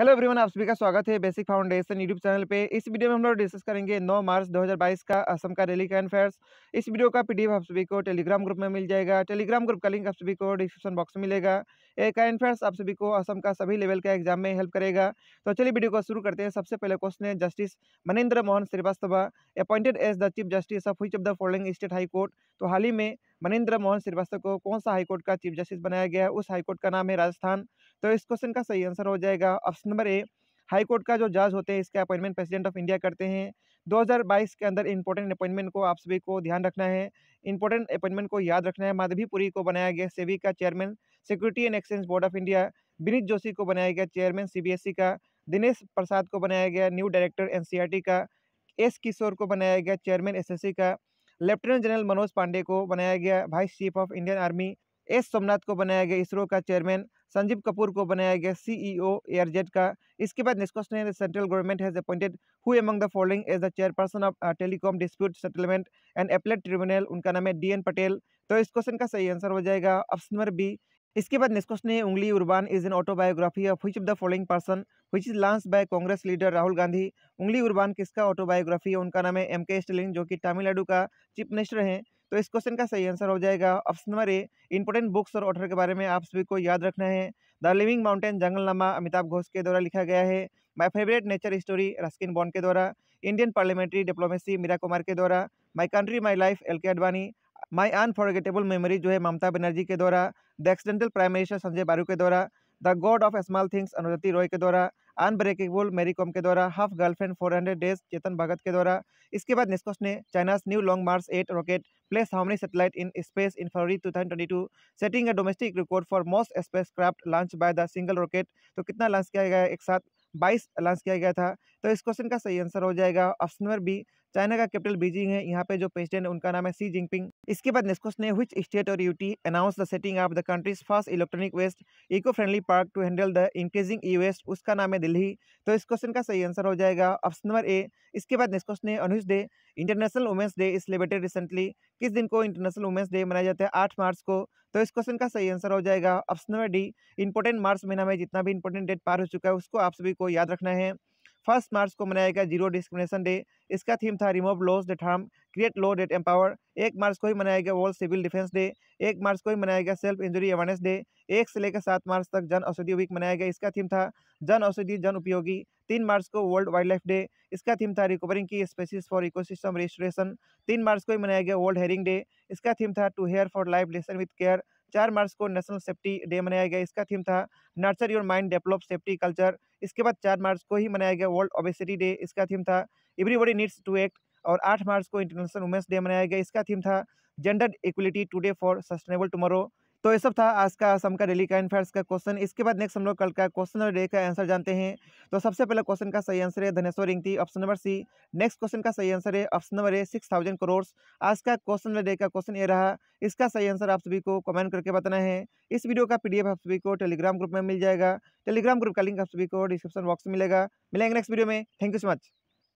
hello everyone आप सभी का स्वागत है बेसिक फाउंडेशन यूट्यूब चैनल पे इस वीडियो में हम लोग डिस्कस करेंगे 9 मार्च 2022 का असम का रैली का अनफेयर्स इस वीडियो का पीडीएफ आप सभी को टेलीग्राम ग्रुप में मिल जाएगा टेलीग्राम ग्रुप का लिंक आप सभी को डिस्क्रिप्शन बॉक्स में मिलेगा ये करंट अफेयर्स आप सभी को असम का सभी लेवल का एग्जाम में हेल्प करेगा तो चलिए वीडियो को शुरू करते हैं सबसे पहले क्वेश्चन है justice Manindra Mohan Srivastava appointed as the chief justice of which of the following state high court तो हाल ही में मनिंद्र मोहन श्रीवास्तव को कौन सा हाईकोर्ट का चीफ जस्टिस बनाया गया है उस हाईकोर्ट का नाम है राजस्थान तो इस क्वेश्चन का सही आंसर हो जाएगा ऑप्शन नंबर ए हाईकोर्ट का जो जज होते हैं इसके अपॉइंटमेंट प्रेसिडेंट ऑफ इंडिया करते हैं 2022 के अंदर इंपॉर्टेंट अपॉइंटमेंट को आप सभी को ध्यान रखना है इंपॉर्टेंट अपॉइंटमेंट को याद रखना है माधवीपुरी को बनाया गया सेबी का chairman security and exchange board of India Vineet Joshi को बनाया गया चेयरमैन सीबीएसई का दिनेश प्रसाद को बनाया गया न्यू डायरेक्टर एनसीईआरटी का एस किशोर को बनाया गया चेयरमैन एसएससी का लेफ्टिनेंट जनरल मनोज पांडे को बनाया गया vice chief of Indian army S Somnath को बनाया गया इसरो का चेयरमैन संजीव कपूर को बनाया गया सीईओ एयरजेट का इसके बाद नेक्स्ट क्वेश्चन है central government has appointed who among the following as the chairperson of telecom dispute settlement and appellate tribunal उनका नाम है डी एन पटेल तो इस क्वेश्चन का सही आंसर हो जाएगा ऑप्शन नंबर बी इसके बाद नेक्स्ट क्वेश्चन है उंगली उर्बान is an autobiography of who of the following person which is launch by Congress leader Rahul Gandhi उंगली उर्बान किसका ऑटोबायोग्राफी है उनका नाम है एम के स्टेलिन जो कि तमिलनाडु का चीफ मिनिस्टर हैं तो इस क्वेश्चन का सही आंसर हो जाएगा option number A important books और ऑथर के बारे में आप सभी को याद रखना है the living mountain Junglenama Amitav Ghosh के द्वारा लिखा गया है my favourite nature story Ruskin Bond के द्वारा Indian parliamentary diplomacy Meira Kumar के द्वारा my country my life L K Advani my unforgettable memory जो है ममता बनर्जी के द्वारा the accidental prime minister Sanjaya Baru के द्वारा the god of small things अनुजति रॉय के द्वारा अनब्रेकेबल मेरी कॉम के द्वारा half girlfriend 400 days Chetan Bhagat के द्वारा इसके बाद नेस्कोस ने China's new long march eight rocket places how satellite in space in February 2022 setting a domestic record for most spacecraft launch by the single rocket तो कितना लॉन्च किया गया एक साथ बाईस लॉन्च किया गया था तो इस क्वेश्चन का सही आंसर हो जाएगा ऑप्शन नंबर बी चाइना का कैपिटल बीजिंग है यहाँ पे जो प्रेसिडेंट उनका नाम है सी जिनपिंग इसके बाद नेक्स्ट क्वेश्चन है विच स्टेट और UT announce the setting of the country's first electronic waste eco friendly park to handle the increasing e waste उसका नाम है दिल्ली तो इस क्वेश्चन का सही आंसर हो जाएगा ऑप्शन नंबर ए इसके बाद नेक्स्ट क्वेश्चन है अनुज डे international women's day is celebrated recently किस दिन को इंटरनेशनल वुमेंस डे मनाया जाता है आठ मार्च को तो इस क्वेश्चन का सही आंसर हो जाएगा option number D important March महीना में जितना भी इंपॉर्टेंट डेट पार हो चुका है उसको आप सभी को याद रखना है फर्स्ट मार्च को मनाया गया जीरो डिस्क्रिमिनेशन डे इसका थीम था remove laws that harm create law that empower एक मार्च को ही मनाया गया वर्ल्ड सिविल डिफेंस डे एक मार्च को ही मनाया गया सेल्फ इंजरी अवेयरनेस डे एक से लेकर सात मार्च तक जन औषधि वीक मनाया गया इसका थीम था जन औषधि जन उपयोगी तीन मार्च को वर्ल्ड वाइल्ड लाइफ डे इसका थीम था recovering key species for ecosystem restoration तीन मार्च को ही मनाया गया वर्ल्ड हेरिंग डे इसका थीम था to hear for life listen with care चार मार्च को नेशनल सेफ्टी डे मनाया गया इसका थीम था nurture your mind develop safety culture इसके बाद चार मार्च को ही मनाया गया वर्ल्ड ओबेसिटी डे इसका थीम था एवरीबडी नीड्स टू एक्ट और आठ मार्च को इंटरनेशनल वुमेंस डे मनाया गया इसका थीम था gender equality today for sustainable tomorrow तो ये सब था आज का असम का डेली करंट अफेयर्स का क्वेश्चन इसके बाद नेक्स्ट हम लोग कल का क्वेश्चन और डे का आंसर जानते हैं तो सबसे पहले क्वेश्चन का सही आंसर है Dhaneswar Engti option number C next question का सही आंसर है option number A six thousand crores आज का क्वेश्चन और डे का क्वेश्चन ये रहा इसका सही आंसर आप सभी को कमेंट करके बताना है इस वीडियो का पी आप सभी को टेलीग्राम ग्रुप में मिल जाएगा टेलीग्राम ग्रुप का लिंक आप सभी को डिस्क्रिप्शन बॉक्स में मिलेगा मिलेंगे नेक्स्ट वीडियो में थैंक यू सो मच